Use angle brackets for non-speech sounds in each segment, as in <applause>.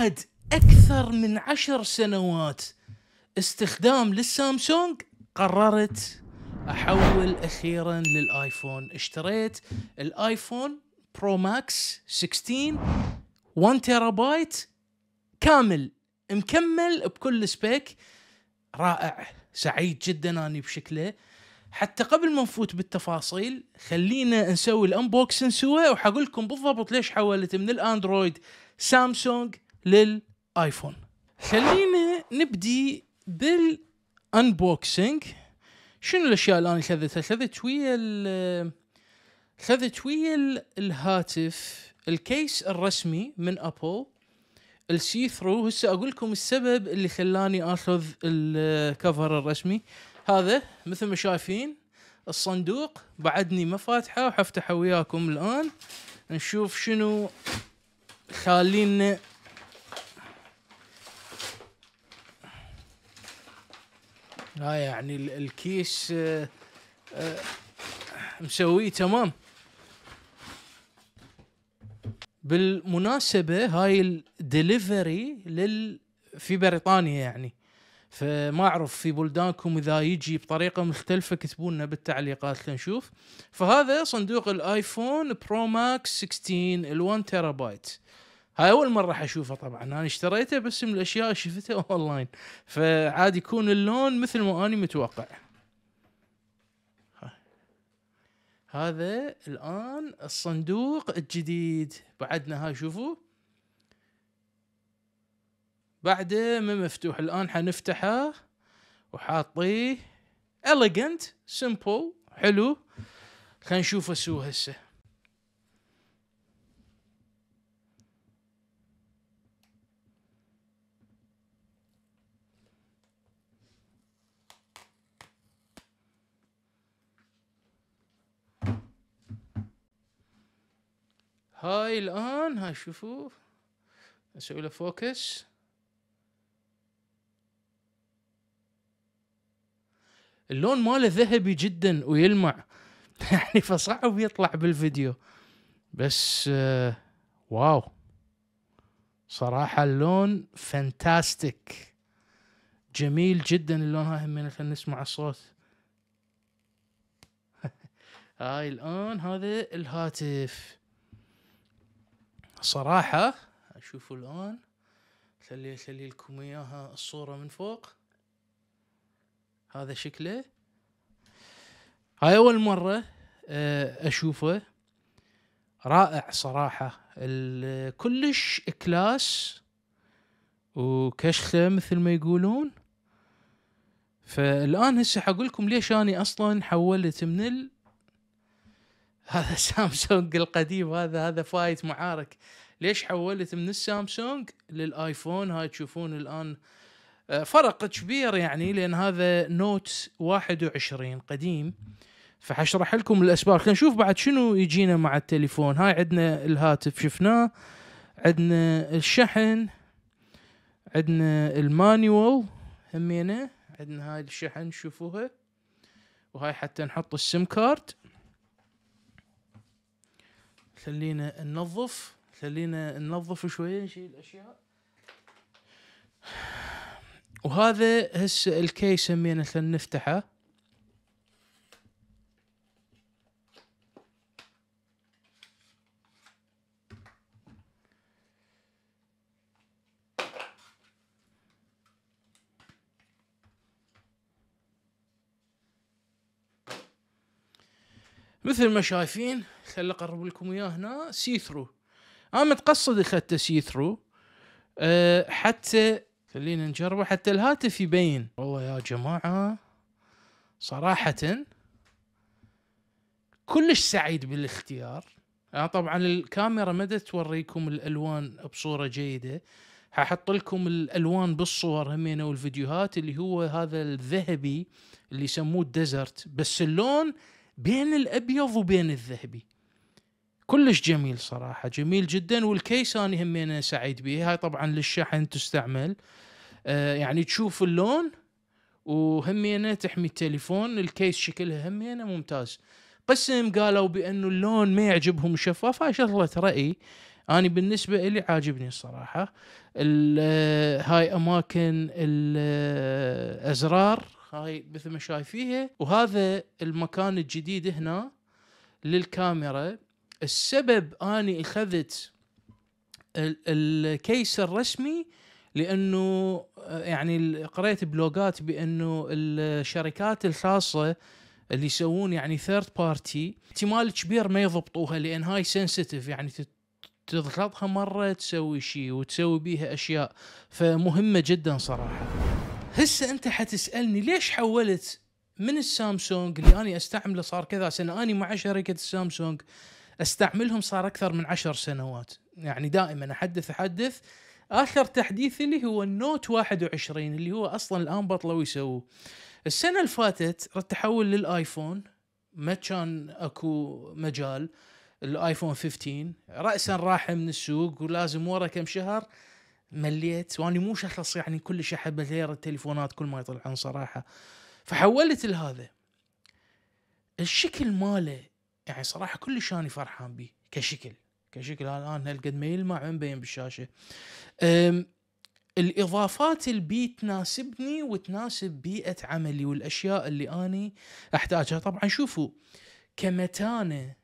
بعد اكثر من عشر سنوات استخدام للسامسونج قررت احول اخيرا للايفون اشتريت الايفون برو ماكس 16 1 تيرابايت كامل مكمل بكل سبيك رائع سعيد جدا اني بشكله حتى قبل ما نفوت بالتفاصيل خلينا نسوي الانبوكسن سوا وحقول لكم بالضبط ليش حولت من الاندرويد سامسونج للايفون خلينا نبدي بالانبوكسنج شنو الاشياء اللي انا خذتها خذت ويا خذت ويا الهاتف الكيس الرسمي من ابل السي ثرو هسه اقول لكم السبب اللي خلاني اخذ الكفر الرسمي هذا مثل ما شايفين الصندوق بعدني ما فاتحه وحفتحه وياكم الان نشوف شنو خالينا لا يعني الكيس آه، آه، مسويه تمام بالمناسبه هاي الدليفري لل في بريطانيا يعني فما اعرف في بلدانكم اذا يجي بطريقه مختلفه اكتبوا لنا بالتعليقات لنشوف فهذا صندوق الايفون برو ماكس 16 ال1 تيرابايت هاي اول مره اشوفه طبعا انا اشتريته بس من الاشياء اللي شفتها <laughs> اونلاين فعاد يكون اللون مثل ما اني متوقع هذا الان الصندوق الجديد بعدنا ها شوفوا بعده ما مفتوح الان حنفتحه وحاطيه elegant simple حلو خلينا نشوفه سو هسه هاي الآن هاي شوفوا اسوي له فوكس اللون ماله ذهبي جدا ويلمع <laughs> يعني فصعب يطلع بالفيديو بس آه واو صراحة اللون فانتاستيك جميل جدا اللون هاي همين خلينا نسمع الصوت <laughs> هاي الآن هذا الهاتف صراحة شوفوا الآن خلي أخلي لكم إياها الصورة من فوق هذا شكله هاي أول مرة آه، أشوفه رائع صراحة كلش كلاس وكشخة مثل ما يقولون فالآن هسه حقولكم ليش أنا أصلا حولت من هذا <laughs> سامسونج القديم هذا هذا فايت معارك ليش حولت من السامسونج للايفون هاي تشوفون الان آه، فرق كبير يعني لان هذا نوت 21 قديم فحشرح لكم الاسباب خلينا نشوف بعد شنو يجينا مع التليفون هاي عندنا الهاتف شفناه عندنا الشحن عندنا المانيوال همينه عندنا هاي الشحن شوفوها وهاي حتى نحط السم كارد خلينا ننظف خلينا ننظف شويه نشيل الاشياء وهذا هسه الكي سمينا نفتحه مثل ما شايفين خلي اقرب لكم اياه هنا سي ثرو انا متقصد اخذته سي ثرو أه حتى خلينا نجربه حتى الهاتف يبين والله يا جماعه صراحه كلش سعيد بالاختيار أنا طبعا الكاميرا ما توريكم الالوان بصوره جيده ححط لكم الالوان بالصور همينه والفيديوهات اللي هو هذا الذهبي اللي يسموه الديزرت بس اللون بين الابيض وبين الذهبي كلش جميل صراحه جميل جدا والكيس انا همينه سعيد بيه هاي طبعا للشحن تستعمل آه يعني تشوف اللون وهمينه تحمي التليفون الكيس شكلها همينه ممتاز قسم قالوا بانه اللون ما يعجبهم شفاف هاي شغله راي انا بالنسبه لي عاجبني الصراحه آه، هاي اماكن الازرار آه، هاي مثل ما شايفيها وهذا المكان الجديد هنا للكاميرا السبب اني اخذت الكيس الرسمي لانه يعني قريت بلوجات بانه الشركات الخاصه اللي يسوون يعني ثيرد بارتي احتمال كبير ما يضبطوها لان هاي سنسيتيف يعني تضغطها مره تسوي شيء وتسوي بيها اشياء فمهمه جدا صراحه هسه انت حتسالني ليش حولت من السامسونج اللي انا استعمله صار كذا سنه اني مع شركه السامسونج استعملهم صار اكثر من عشر سنوات يعني دائما احدث احدث اخر تحديث اللي هو النوت 21 اللي هو اصلا الان بطلوا يسووه السنه اللي فاتت التحول للايفون ما كان اكو مجال الايفون 15 راسا راح من السوق ولازم ورا كم شهر مليت وانا مو شخص يعني كلش احب اغير التليفونات كل ما يطلعون صراحه فحولت لهذا الشكل ماله يعني صراحه كلش انا فرحان به كشكل كشكل الان هالقد ما يلمع بين بالشاشه الاضافات اللي تناسبني وتناسب بيئه عملي والاشياء اللي اني احتاجها طبعا شوفوا كمتانه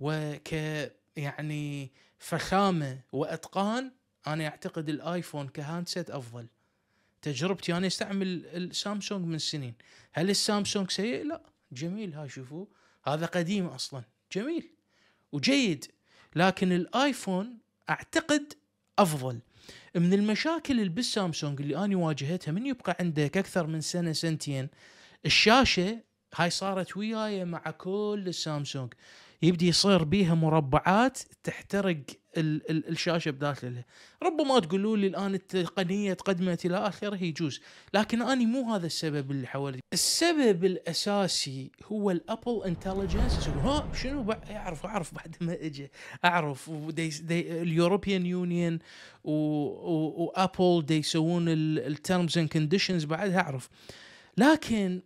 وك يعني فخامه واتقان انا اعتقد الايفون كهاندسيت افضل تجربتي انا استعمل السامسونج من سنين هل السامسونج سيء لا جميل ها شوفوا هذا قديم اصلا جميل وجيد لكن الايفون اعتقد افضل من المشاكل اللي بالسامسونج اللي انا واجهتها من يبقى عندك اكثر من سنه سنتين الشاشه هاي صارت وياي مع كل السامسونج يبدي يصير بيها مربعات تحترق ال ال الشاشه بداخلها ربما تقولوا لي الان التقنيه تقدمت الى اخره يجوز لكن اني مو هذا السبب اللي حوالي السبب الاساسي هو الابل انتليجنس ها شنو اعرف اعرف بعد ما اجي اعرف اليوروبيان يونيون وابل دي يسوون الترمز اند كونديشنز بعدها اعرف لكن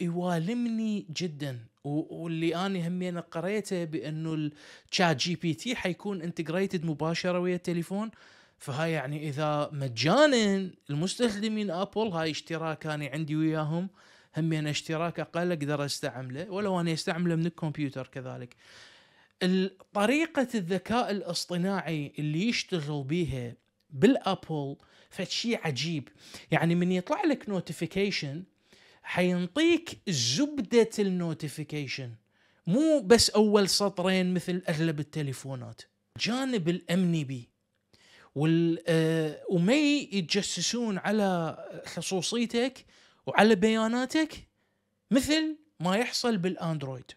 يوالمني جدا واللي انا همين قريته بانه الشات جي بي تي حيكون انتجريتد مباشره ويا التليفون فهاي يعني اذا مجانا المستخدمين ابل هاي اشتراك انا عندي وياهم همين اشتراك اقل اقدر استعمله ولو انا استعمله من الكمبيوتر كذلك طريقة الذكاء الاصطناعي اللي يشتغل بيها بالابل فشي عجيب يعني من يطلع لك نوتيفيكيشن حينطيك زبده النوتيفيكيشن مو بس اول سطرين مثل اغلب التليفونات جانب الامني بي وال آه وما يتجسسون على خصوصيتك وعلى بياناتك مثل ما يحصل بالاندرويد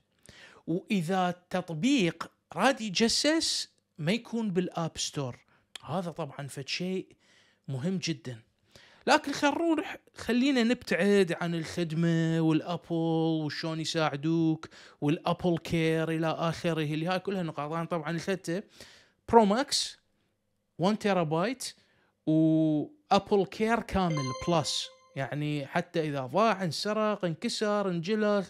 واذا التطبيق راد يتجسس ما يكون بالاب ستور هذا طبعا فد شيء مهم جدا لكن خلونا خلينا نبتعد عن الخدمه والابل وشون يساعدوك والابل كير الى اخره اللي هاي كلها نقاط انا طبعا اخذته برو ماكس 1 تيرا بايت وابل كير كامل بلس يعني حتى اذا ضاع انسرق انكسر انجلخ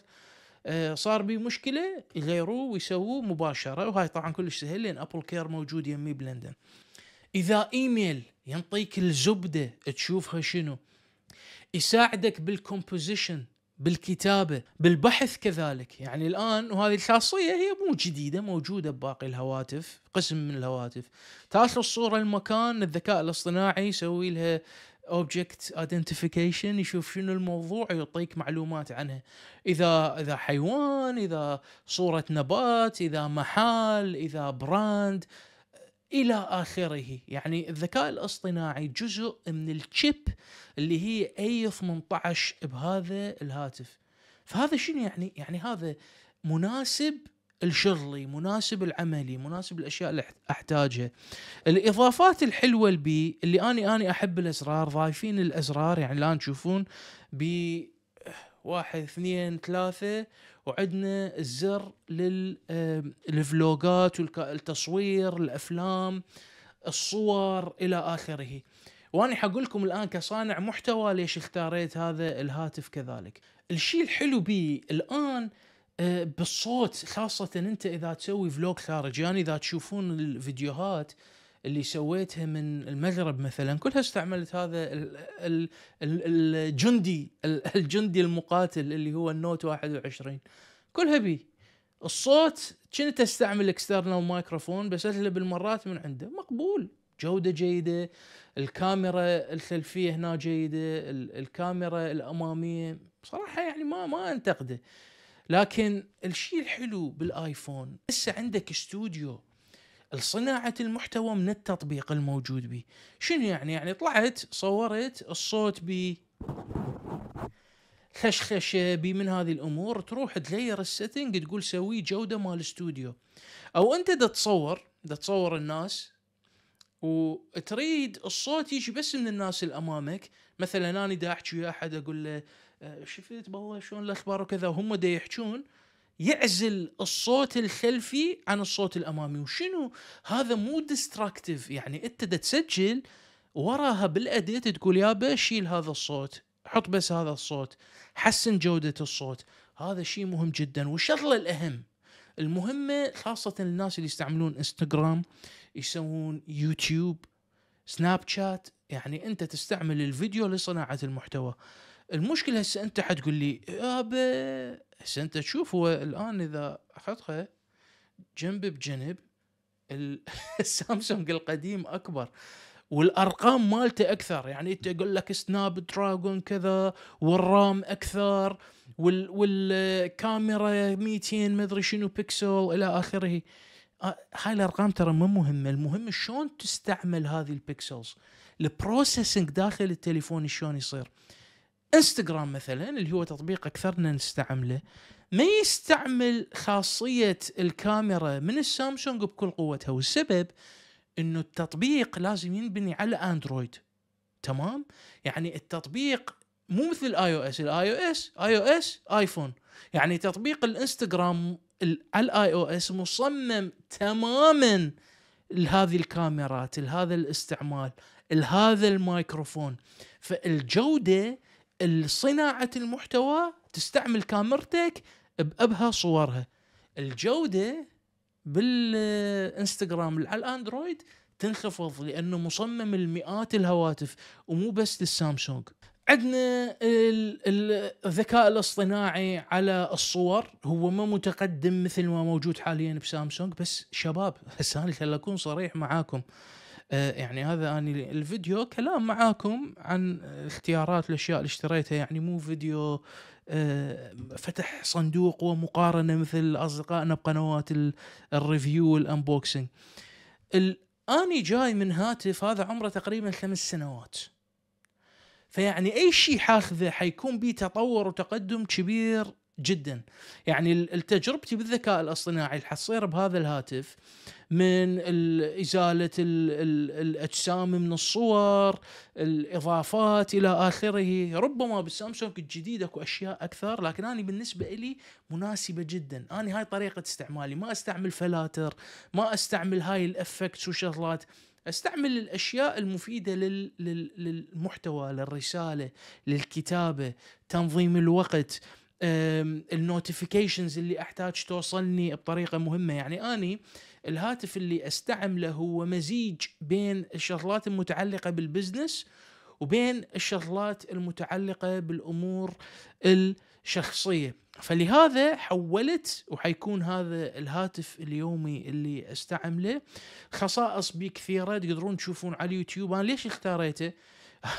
آه، صار بي مشكله يغيروه ويسووه مباشره وهاي طبعا كلش سهل لان ابل كير موجود يمي بلندن اذا ايميل ينطيك الزبده تشوفها شنو يساعدك بالكومبوزيشن بالكتابه بالبحث كذلك يعني الان وهذه الخاصيه هي مو جديده موجوده بباقي الهواتف قسم من الهواتف تاخذ الصوره المكان الذكاء الاصطناعي يسوي لها اوبجكت ايدنتيفيكيشن يشوف شنو الموضوع يعطيك معلومات عنها اذا اذا حيوان اذا صوره نبات اذا محل اذا براند الى اخره يعني الذكاء الاصطناعي جزء من الشيب اللي هي اي 18 بهذا الهاتف فهذا شنو يعني يعني هذا مناسب الشغلي مناسب العملي مناسب الاشياء اللي احتاجها الاضافات الحلوه البي اللي اني اني احب الازرار ضايفين الازرار يعني الان تشوفون واحد اثنين ثلاثة وعندنا الزر للفلوجات والتصوير الأفلام الصور إلى آخره وأنا حقول لكم الآن كصانع محتوى ليش اختاريت هذا الهاتف كذلك الشيء الحلو بي الآن آه، بالصوت خاصة أنت إذا تسوي فلوج خارجي يعني إذا تشوفون الفيديوهات اللي سويتها من المغرب مثلا كلها استعملت هذا الجندي الجندي المقاتل اللي هو النوت 21 كلها بي الصوت كنت استعمل اكسترنال مايكروفون بس اغلب المرات من عنده مقبول جودة جيدة الكاميرا الخلفية هنا جيدة الكاميرا الأمامية بصراحة يعني ما ما أنتقده لكن الشيء الحلو بالايفون هسه عندك استوديو لصناعة المحتوى من التطبيق الموجود به شنو يعني يعني طلعت صورت الصوت ب خشخشة بي من هذه الأمور تروح تغير السيتنج تقول سوي جودة مال استوديو أو أنت دا تصور دا تصور الناس وتريد الصوت يجي بس من الناس اللي امامك مثلا انا دا احكي ويا احد اقول له أه، شفت بالله شلون الاخبار وكذا وهم دا يحجون يعزل الصوت الخلفي عن الصوت الامامي وشنو هذا مو ديستراكتيف يعني انت تسجل وراها بالاديت تقول يا شيل هذا الصوت حط بس هذا الصوت حسن جودة الصوت هذا شيء مهم جدا والشغلة الأهم المهمة خاصة الناس اللي يستعملون انستغرام يسوون يوتيوب سناب شات يعني أنت تستعمل الفيديو لصناعة المحتوى المشكله هسه انت حتقول لي يابا آه، هسه انت تشوف هو الان اذا احطها جنب بجنب السامسونج <laughs> القديم اكبر والارقام مالته اكثر يعني انت يقول لك سناب دراجون كذا والرام اكثر وال والكاميرا 200 مدري شنو بيكسل الى اخره آه، هاي الارقام ترى مو مهمه المهم شلون تستعمل هذه البيكسلز البروسيسنج داخل التليفون شلون يصير انستغرام مثلا اللي هو تطبيق اكثرنا نستعمله ما يستعمل خاصيه الكاميرا من السامسونج بكل قوتها والسبب انه التطبيق لازم ينبني على اندرويد تمام يعني التطبيق مو مثل اي او اس الاي او اس اي او اس ايفون يعني تطبيق الانستغرام على الاي او اس مصمم تماما لهذه الكاميرات لهذا الاستعمال لهذا الميكروفون فالجوده صناعه المحتوى تستعمل كاميرتك بابهى صورها الجوده بالانستغرام على الاندرويد تنخفض لانه مصمم لمئات الهواتف ومو بس للسامسونج عندنا الذكاء الاصطناعي على الصور هو ما متقدم مثل ما موجود حاليا بسامسونج بس شباب هسه <laughs> انا اكون صريح معاكم آه، يعني هذا أنا الفيديو كلام معاكم عن اختيارات الأشياء اللي اشتريتها يعني مو فيديو آه، فتح صندوق ومقارنة مثل أصدقائنا بقنوات الريفيو والأنبوكسنج أني جاي من هاتف هذا عمره تقريبا خمس سنوات فيعني اي شيء حاخذه حيكون بيه تطور وتقدم كبير جدا يعني تجربتي بالذكاء الاصطناعي اللي حتصير بهذا الهاتف من ازاله الاجسام من الصور الاضافات الى اخره ربما بالسامسونج الجديد اكو اشياء اكثر لكن انا بالنسبه لي مناسبه جدا انا هاي طريقه استعمالي ما استعمل فلاتر ما استعمل هاي الافكتس وشغلات استعمل الاشياء المفيده لل... لل... للمحتوى للرساله للكتابه تنظيم الوقت النوتيفيكيشنز اللي احتاج توصلني بطريقه مهمه يعني اني الهاتف اللي استعمله هو مزيج بين الشغلات المتعلقه بالبزنس وبين الشغلات المتعلقه بالامور الشخصيه فلهذا حولت وحيكون هذا الهاتف اليومي اللي استعمله خصائص بيه كثيره تقدرون تشوفون على اليوتيوب انا ليش اختاريته؟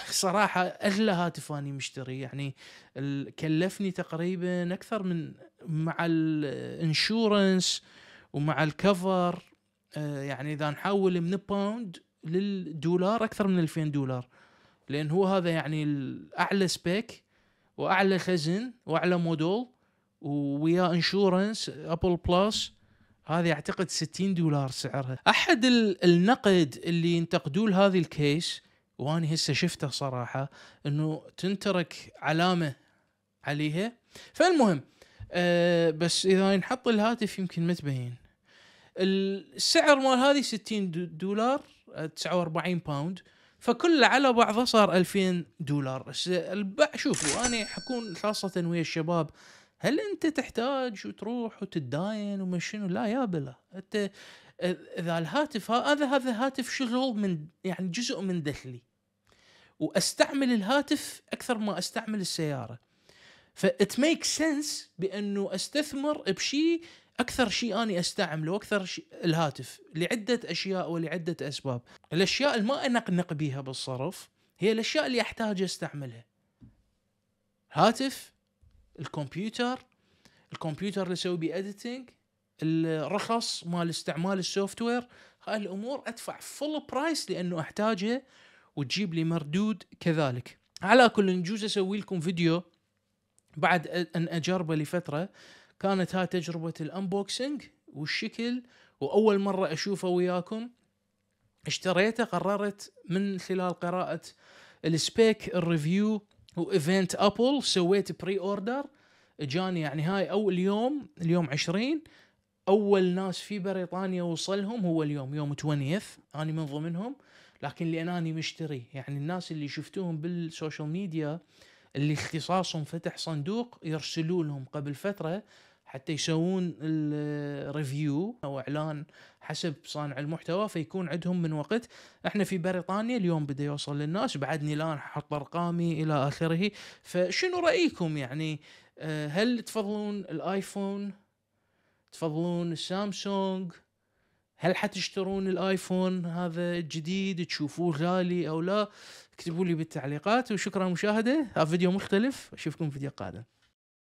صراحه اغلى هاتف اني مشتري يعني كلفني تقريبا اكثر من مع الانشورنس ومع الكفر آه، يعني اذا نحول من باوند للدولار اكثر من 2000 دولار لان هو هذا يعني الاعلى سبيك واعلى خزن واعلى موديل ويا انشورنس ابل بلس هذه اعتقد 60 دولار سعرها احد النقد اللي ينتقدوه لهذه الكيس واني هسه شفته صراحه انه تنترك علامه عليها فالمهم أه بس اذا ينحط الهاتف يمكن ما تبين السعر مال هذه 60 دولار 49 باوند فكله على بعضه صار 2000 دولار شوفوا انا حكون خاصه ويا الشباب هل انت تحتاج وتروح وتداين وما شنو لا يا بلا انت اذا الهاتف هذا هذا هاتف شغل من يعني جزء من دخلي واستعمل الهاتف اكثر ما استعمل السياره فات ميك سنس بانه استثمر بشيء اكثر شيء اني استعمله اكثر شيء الهاتف لعده اشياء ولعده اسباب الاشياء اللي ما انقنق بيها بالصرف هي الاشياء اللي احتاج استعملها هاتف الكمبيوتر الكمبيوتر اللي اسوي بيه اديتنج الرخص مال استعمال السوفت وير هاي الامور ادفع فل برايس لانه احتاجه وتجيب لي مردود كذلك على كل نجوز اسوي لكم فيديو بعد ان اجربه لفتره كانت هاي تجربه الانبوكسنج والشكل واول مره اشوفه وياكم اشتريته قررت من خلال قراءه السبيك الريفيو وايفنت ابل سويت بري اوردر اجاني يعني هاي اول يوم اليوم 20 اول ناس في بريطانيا وصلهم هو اليوم يوم 20 انا من ضمنهم لكن لان انا مشتري يعني الناس اللي شفتوهم بالسوشيال ميديا اللي اختصاصهم فتح صندوق يرسلوا لهم قبل فتره حتى يسوون الريفيو او اعلان حسب صانع المحتوى فيكون عندهم من وقت احنا في بريطانيا اليوم بدا يوصل للناس بعدني الان احط ارقامي الى اخره فشنو رايكم يعني آه، هل تفضلون الايفون تفضلون سامسونج هل حتشترون الايفون هذا الجديد تشوفوه غالي او لا اكتبوا لي بالتعليقات وشكرا مشاهده هذا فيديو مختلف اشوفكم في فيديو قادم